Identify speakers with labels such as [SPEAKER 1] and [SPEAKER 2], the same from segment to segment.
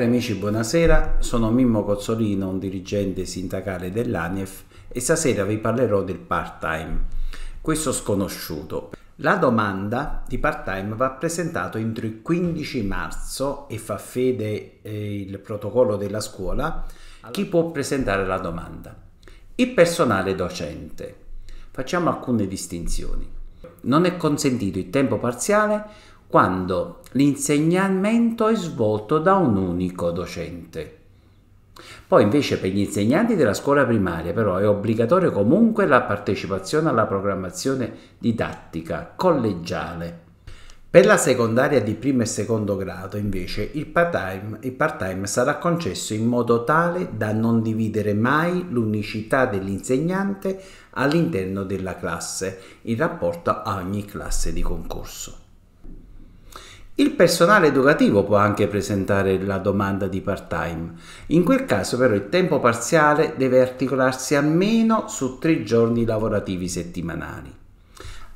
[SPEAKER 1] Cari amici, buonasera, sono Mimmo Cozzolino, un dirigente sindacale dell'ANIEF e stasera vi parlerò del part-time, questo sconosciuto. La domanda di part-time va presentata entro il 15 marzo e fa fede eh, il protocollo della scuola. Chi può presentare la domanda? Il personale docente. Facciamo alcune distinzioni. Non è consentito il tempo parziale quando l'insegnamento è svolto da un unico docente. Poi invece per gli insegnanti della scuola primaria però è obbligatoria comunque la partecipazione alla programmazione didattica collegiale. Per la secondaria di primo e secondo grado invece il part-time, il part-time sarà concesso in modo tale da non dividere mai l'unicità dell'insegnante all'interno della classe in rapporto a ogni classe di concorso. Il personale educativo può anche presentare la domanda di part-time. In quel caso però il tempo parziale deve articolarsi almeno su tre giorni lavorativi settimanali.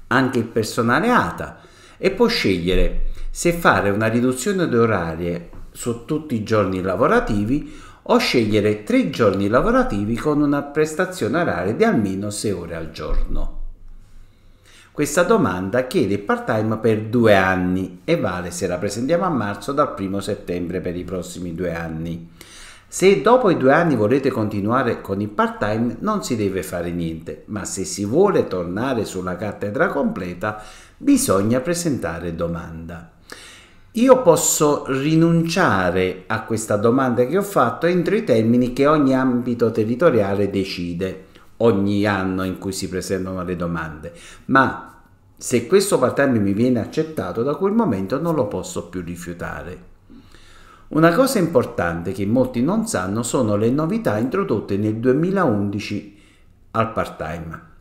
[SPEAKER 1] Anche il personale ATA e può scegliere se fare una riduzione d'orario su tutti i giorni lavorativi o scegliere tre giorni lavorativi con una prestazione oraria di almeno 6 ore al giorno. Questa domanda chiede il part-time per due anni e vale se la presentiamo a marzo dal 1 settembre per i prossimi due anni. Se dopo i due anni volete continuare con il part-time non si deve fare niente, ma se si vuole tornare sulla cattedra completa bisogna presentare domanda. Io posso rinunciare a questa domanda che ho fatto entro i termini che ogni ambito territoriale decide ogni anno in cui si presentano le domande, ma se questo part-time mi viene accettato, da quel momento non lo posso più rifiutare. Una cosa importante che molti non sanno sono le novità introdotte nel 2011 al part-time.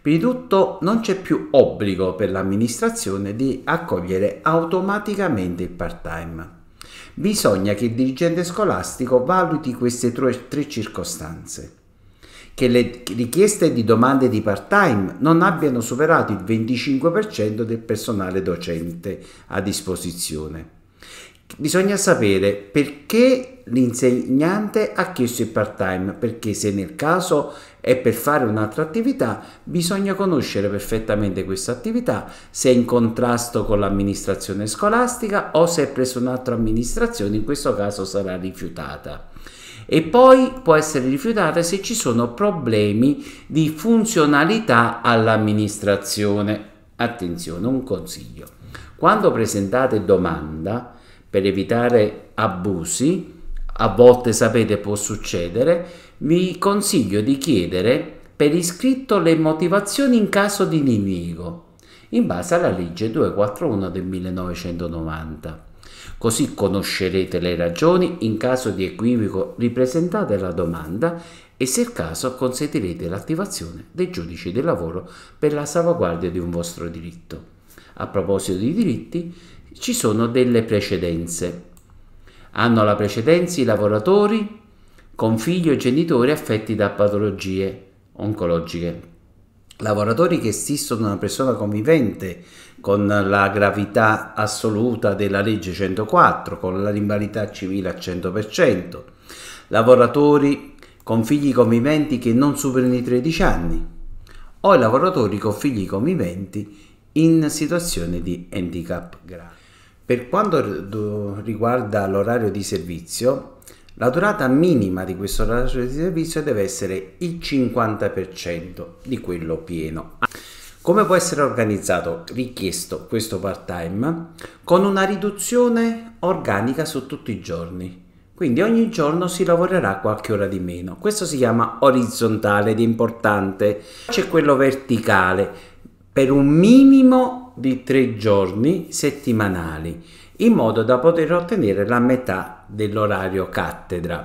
[SPEAKER 1] Prima di tutto non c'è più obbligo per l'amministrazione di accogliere automaticamente il part-time. Bisogna che il dirigente scolastico valuti queste tre, circostanze che le richieste di domande di part-time non abbiano superato il 25% del personale docente a disposizione. Bisogna sapere perché l'insegnante ha chiesto il part-time, perché se nel caso è per fare un'altra attività, bisogna conoscere perfettamente questa attività, se è in contrasto con l'amministrazione scolastica o se è presso un'altra amministrazione, in questo caso sarà rifiutata e poi può essere rifiutata se ci sono problemi di funzionalità all'amministrazione. Attenzione, un consiglio. Quando presentate domanda per evitare abusi, a volte sapete può succedere, vi consiglio di chiedere per iscritto le motivazioni in caso di niniego, in base alla legge 241 del 1990. Così conoscerete le ragioni in caso di equivoco ripresentate la domanda e se il caso consentirete l'attivazione dei giudici del lavoro per la salvaguardia di un vostro diritto. A proposito di diritti, ci sono delle precedenze. Hanno la precedenza i lavoratori con figli o genitori affetti da patologie oncologiche lavoratori che assistono una persona convivente con la gravità assoluta della legge 104, con la rimbalità civile al 100%, lavoratori con figli conviventi che non superano i 13 anni o i lavoratori con figli conviventi in situazione di handicap grave. Per quanto riguarda l'orario di servizio, la durata minima di questo orario di servizio deve essere il 50% di quello pieno. Come può essere organizzato, richiesto questo part-time? Con una riduzione organica su tutti i giorni. Quindi ogni giorno si lavorerà qualche ora di meno. Questo si chiama orizzontale ed è importante. C'è quello verticale per un minimo di tre giorni settimanali in modo da poter ottenere la metà dell'orario cattedra.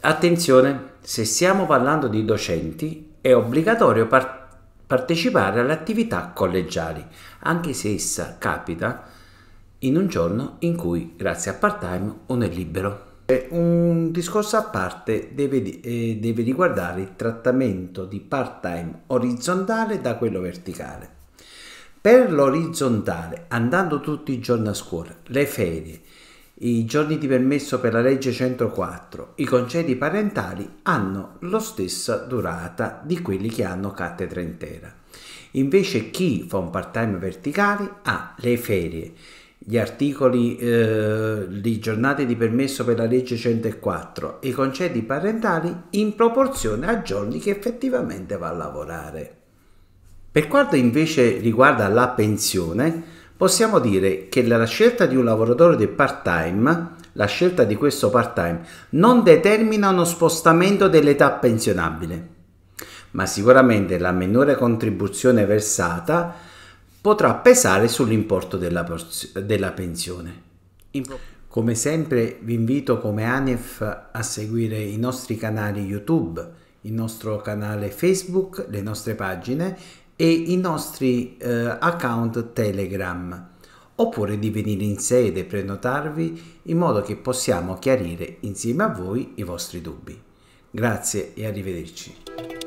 [SPEAKER 1] Attenzione, se stiamo parlando di docenti, è obbligatorio partecipare partecipare alle attività collegiali, anche se essa capita in un giorno in cui, grazie a part-time, uno è libero. Eh, un discorso a parte deve, eh, deve riguardare il trattamento di part-time orizzontale da quello verticale. Per l'orizzontale, andando tutti i giorni a scuola, le ferie, i giorni di permesso per la legge 104, i concedi parentali hanno la stessa durata di quelli che hanno cattedra intera. Invece chi fa un part-time verticale ha le ferie, gli articoli, eh, le giornate di permesso per la legge 104 e i concedi parentali in proporzione a giorni che effettivamente va a lavorare. Per quanto invece riguarda la pensione, possiamo dire che la scelta di un lavoratore del part-time, la scelta di questo part-time, non determina uno spostamento dell'età pensionabile, ma sicuramente la minore contribuzione versata potrà pesare sull'importo della, della pensione. Come sempre vi invito come ANEF a seguire i nostri canali YouTube, il nostro canale Facebook, le nostre pagine e i nostri eh, account Telegram oppure di venire in sede e prenotarvi in modo che possiamo chiarire insieme a voi i vostri dubbi. Grazie e arrivederci.